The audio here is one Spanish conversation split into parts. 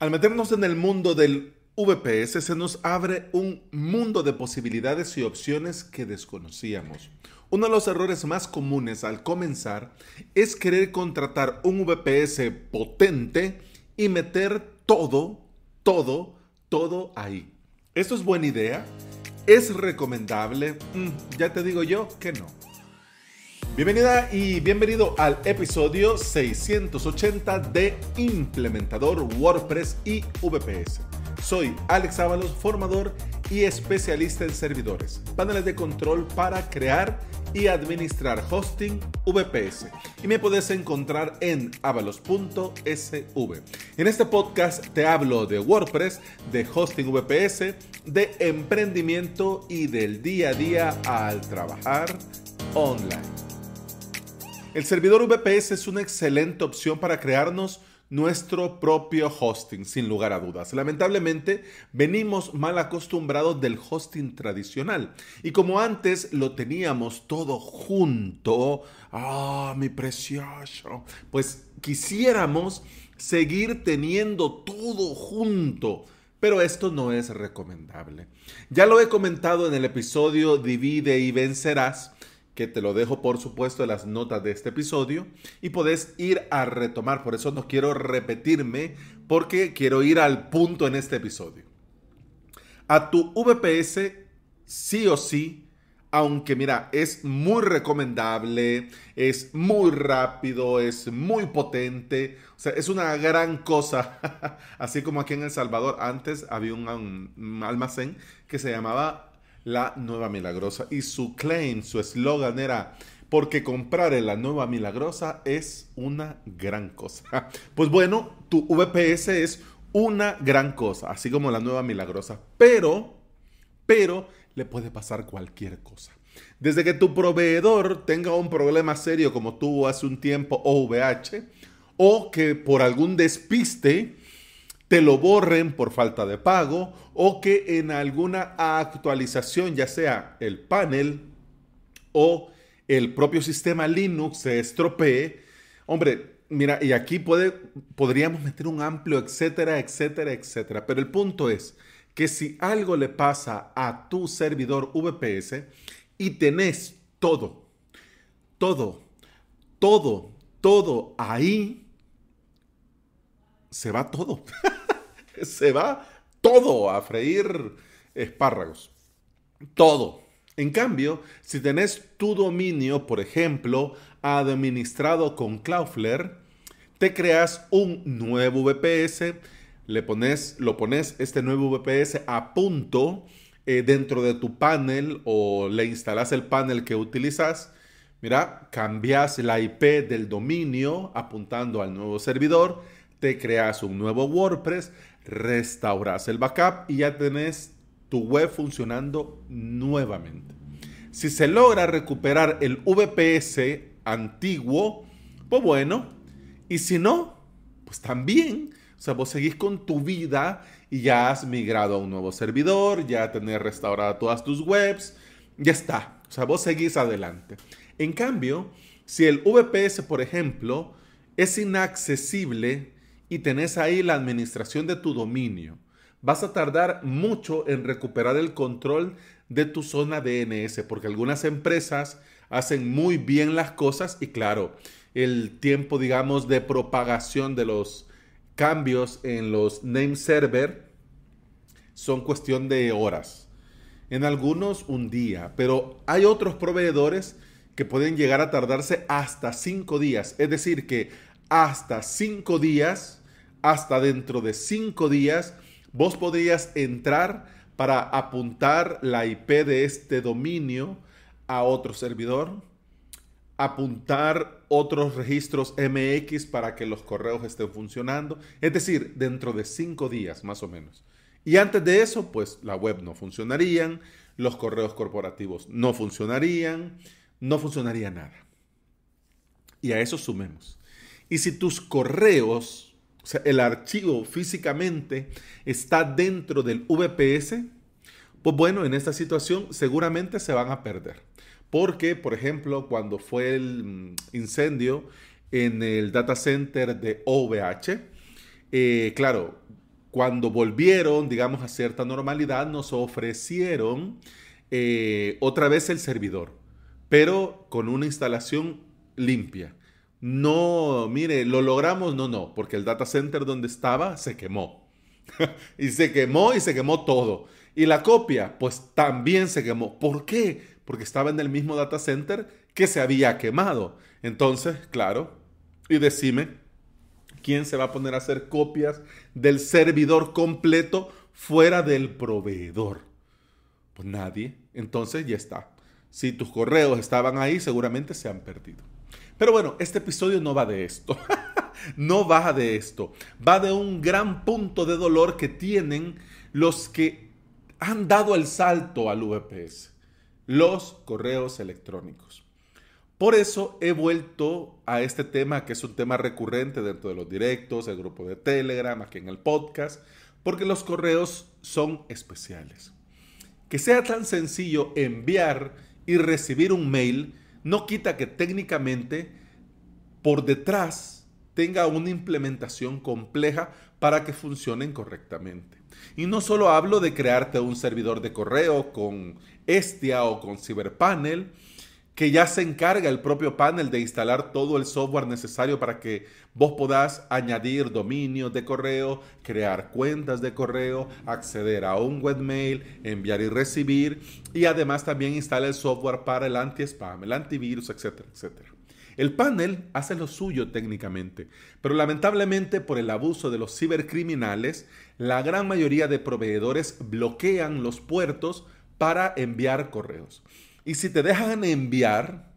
Al meternos en el mundo del VPS se nos abre un mundo de posibilidades y opciones que desconocíamos. Uno de los errores más comunes al comenzar es querer contratar un VPS potente y meter todo, todo, todo ahí. ¿Esto es buena idea? ¿Es recomendable? Mm, ya te digo yo que no. Bienvenida y bienvenido al episodio 680 de Implementador WordPress y VPS. Soy Alex Ábalos, formador y especialista en servidores, paneles de control para crear y administrar hosting VPS. Y me puedes encontrar en avalos.sv. En este podcast te hablo de WordPress, de hosting VPS, de emprendimiento y del día a día al trabajar online. El servidor VPS es una excelente opción para crearnos nuestro propio hosting, sin lugar a dudas. Lamentablemente, venimos mal acostumbrados del hosting tradicional. Y como antes lo teníamos todo junto, ah, mi precioso, pues quisiéramos seguir teniendo todo junto. Pero esto no es recomendable. Ya lo he comentado en el episodio Divide y Vencerás, que te lo dejo por supuesto en las notas de este episodio y podés ir a retomar. Por eso no quiero repetirme porque quiero ir al punto en este episodio. A tu VPS sí o sí, aunque mira, es muy recomendable, es muy rápido, es muy potente, o sea, es una gran cosa. Así como aquí en El Salvador antes había un, un almacén que se llamaba la nueva milagrosa. Y su claim, su eslogan era, porque comprar en la nueva milagrosa es una gran cosa. Pues bueno, tu VPS es una gran cosa, así como la nueva milagrosa. Pero, pero le puede pasar cualquier cosa. Desde que tu proveedor tenga un problema serio como tuvo hace un tiempo OVH, o que por algún despiste te lo borren por falta de pago o que en alguna actualización, ya sea el panel o el propio sistema Linux se estropee. Hombre, mira, y aquí puede, podríamos meter un amplio, etcétera, etcétera, etcétera. Pero el punto es que si algo le pasa a tu servidor VPS y tenés todo, todo, todo, todo ahí, se va todo. se va todo a freír espárragos. Todo. En cambio, si tenés tu dominio, por ejemplo, administrado con Cloudflare, te creas un nuevo VPS, le pones, lo pones este nuevo VPS a punto eh, dentro de tu panel o le instalas el panel que utilizas. Mira, cambias la IP del dominio apuntando al nuevo servidor, te creas un nuevo WordPress, restauras el backup y ya tenés tu web funcionando nuevamente. Si se logra recuperar el VPS antiguo, pues bueno, y si no, pues también. O sea, vos seguís con tu vida y ya has migrado a un nuevo servidor, ya tenés restaurada todas tus webs, ya está. O sea, vos seguís adelante. En cambio, si el VPS, por ejemplo, es inaccesible y tenés ahí la administración de tu dominio, vas a tardar mucho en recuperar el control de tu zona DNS, porque algunas empresas hacen muy bien las cosas y claro, el tiempo, digamos, de propagación de los cambios en los name server son cuestión de horas. En algunos un día, pero hay otros proveedores que pueden llegar a tardarse hasta cinco días. Es decir, que hasta cinco días, hasta dentro de cinco días, vos podrías entrar para apuntar la IP de este dominio a otro servidor, apuntar otros registros MX para que los correos estén funcionando, es decir, dentro de cinco días más o menos. Y antes de eso, pues la web no funcionarían, los correos corporativos no funcionarían, no funcionaría nada. Y a eso sumemos y si tus correos, o sea, el archivo físicamente está dentro del VPS, pues bueno, en esta situación seguramente se van a perder. Porque, por ejemplo, cuando fue el mm, incendio en el data center de OVH, eh, claro, cuando volvieron, digamos, a cierta normalidad, nos ofrecieron eh, otra vez el servidor, pero con una instalación limpia no, mire, lo logramos, no, no, porque el data center donde estaba se quemó. y se quemó y se quemó todo. Y la copia, pues también se quemó. ¿Por qué? Porque estaba en el mismo data center que se había quemado. Entonces, claro, y decime, ¿quién se va a poner a hacer copias del servidor completo fuera del proveedor? Pues nadie. Entonces ya está. Si tus correos estaban ahí, seguramente se han perdido. Pero bueno, este episodio no va de esto. no va de esto. Va de un gran punto de dolor que tienen los que han dado el salto al VPS. Los correos electrónicos. Por eso he vuelto a este tema, que es un tema recurrente dentro de los directos, el grupo de Telegram, aquí en el podcast, porque los correos son especiales. Que sea tan sencillo enviar y recibir un mail no quita que técnicamente por detrás tenga una implementación compleja para que funcionen correctamente. Y no solo hablo de crearte un servidor de correo con Estia o con Cyberpanel, que ya se encarga el propio panel de instalar todo el software necesario para que vos podás añadir dominios de correo, crear cuentas de correo, acceder a un webmail, enviar y recibir y además también instala el software para el anti-spam, el antivirus, etcétera, etcétera. El panel hace lo suyo técnicamente, pero lamentablemente por el abuso de los cibercriminales, la gran mayoría de proveedores bloquean los puertos para enviar correos. Y si te dejan enviar,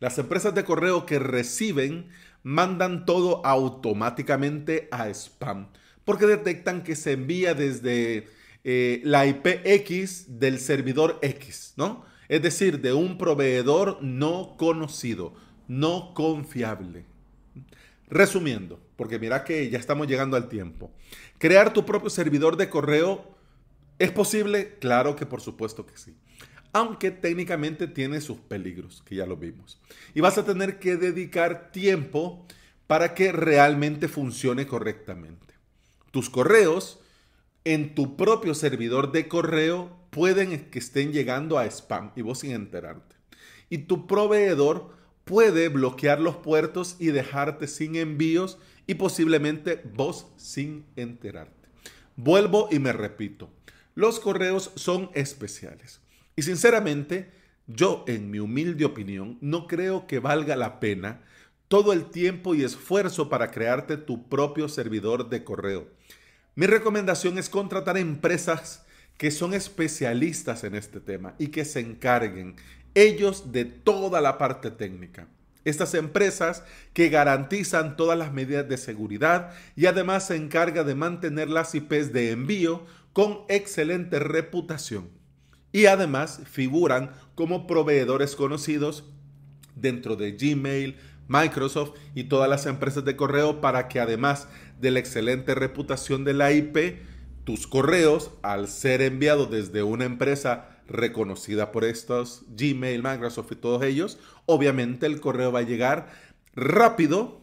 las empresas de correo que reciben mandan todo automáticamente a spam, porque detectan que se envía desde eh, la IPX del servidor X, ¿no? Es decir, de un proveedor no conocido, no confiable. Resumiendo, porque mira que ya estamos llegando al tiempo. Crear tu propio servidor de correo ¿Es posible? Claro que por supuesto que sí. Aunque técnicamente tiene sus peligros, que ya lo vimos. Y vas a tener que dedicar tiempo para que realmente funcione correctamente. Tus correos en tu propio servidor de correo pueden que estén llegando a spam y vos sin enterarte. Y tu proveedor puede bloquear los puertos y dejarte sin envíos y posiblemente vos sin enterarte. Vuelvo y me repito los correos son especiales. Y sinceramente, yo en mi humilde opinión, no creo que valga la pena todo el tiempo y esfuerzo para crearte tu propio servidor de correo. Mi recomendación es contratar empresas que son especialistas en este tema y que se encarguen ellos de toda la parte técnica. Estas empresas que garantizan todas las medidas de seguridad y además se encarga de mantener las IPs de envío con excelente reputación y además figuran como proveedores conocidos dentro de Gmail, Microsoft y todas las empresas de correo para que además de la excelente reputación de la IP, tus correos al ser enviados desde una empresa reconocida por estos Gmail, Microsoft y todos ellos, obviamente el correo va a llegar rápido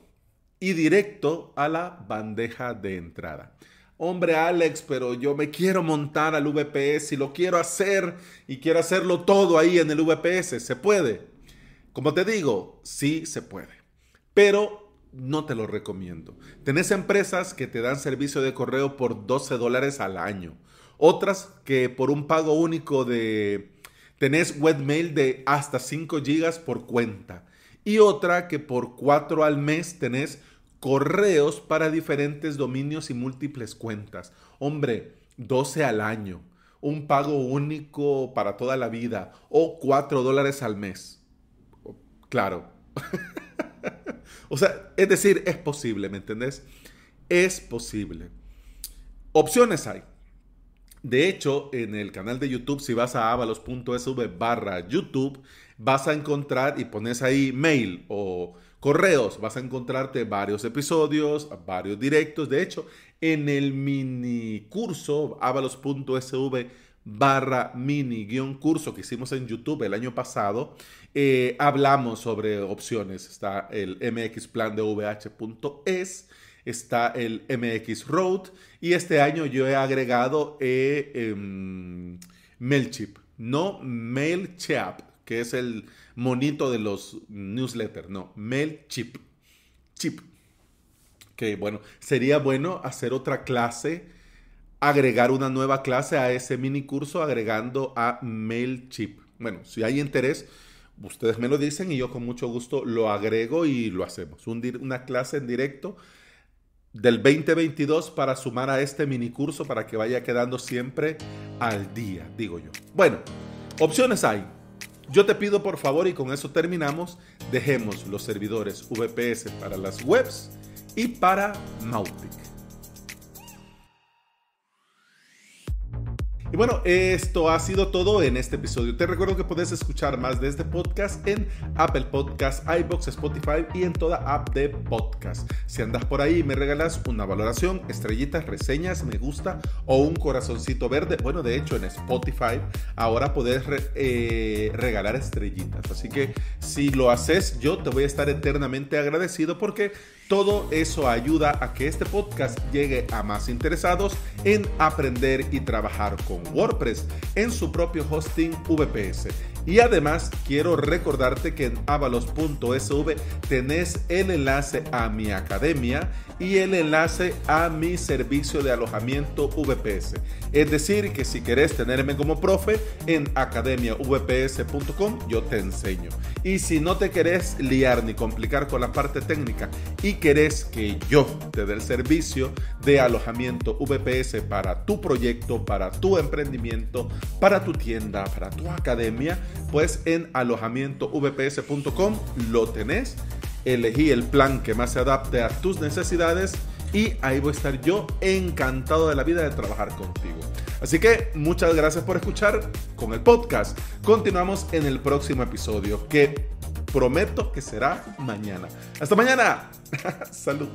y directo a la bandeja de entrada hombre Alex, pero yo me quiero montar al VPS y lo quiero hacer y quiero hacerlo todo ahí en el VPS. ¿Se puede? Como te digo, sí se puede, pero no te lo recomiendo. Tenés empresas que te dan servicio de correo por 12 dólares al año, otras que por un pago único de... Tenés webmail de hasta 5 gigas por cuenta y otra que por 4 al mes tenés correos para diferentes dominios y múltiples cuentas. Hombre, 12 al año, un pago único para toda la vida o 4 dólares al mes. Claro. o sea, es decir, es posible, ¿me entendés? Es posible. Opciones hay. De hecho, en el canal de YouTube, si vas a avalos.sv barra YouTube, vas a encontrar y pones ahí mail o correos. Vas a encontrarte varios episodios, varios directos. De hecho, en el mini curso avalos.sv barra mini guión curso que hicimos en YouTube el año pasado, eh, hablamos sobre opciones. Está el MX plan de VH.es, está el MX Road y este año yo he agregado eh, em, Mailchip, no MailChap que es el monito de los newsletters, no, MailChimp. Chip. Que bueno, sería bueno hacer otra clase, agregar una nueva clase a ese mini curso agregando a MailChimp. Bueno, si hay interés, ustedes me lo dicen y yo con mucho gusto lo agrego y lo hacemos. una clase en directo del 2022 para sumar a este mini curso para que vaya quedando siempre al día, digo yo. Bueno, opciones hay. Yo te pido por favor, y con eso terminamos, dejemos los servidores VPS para las webs y para Mautic. Y bueno, esto ha sido todo en este episodio. Te recuerdo que puedes escuchar más de este podcast en Apple Podcast, iBox, Spotify y en toda app de podcast. Si andas por ahí y me regalas una valoración, estrellitas, reseñas, me gusta o un corazoncito verde, bueno, de hecho en Spotify ahora puedes eh, regalar estrellitas. Así que si lo haces, yo te voy a estar eternamente agradecido porque todo eso ayuda a que este podcast llegue a más interesados en aprender y trabajar con WordPress en su propio hosting VPS. Y además quiero recordarte que en avalos.sv tenés el enlace a mi academia y el enlace a mi servicio de alojamiento VPS. Es decir, que si querés tenerme como profe en academiavps.com, yo te enseño. Y si no te querés liar ni complicar con la parte técnica y querés que yo te dé el servicio de alojamiento VPS para tu proyecto, para tu emprendimiento, para tu tienda, para tu academia, pues en alojamientovps.com lo tenés elegí el plan que más se adapte a tus necesidades y ahí voy a estar yo encantado de la vida de trabajar contigo. Así que muchas gracias por escuchar con el podcast. Continuamos en el próximo episodio que prometo que será mañana. Hasta mañana. Salud.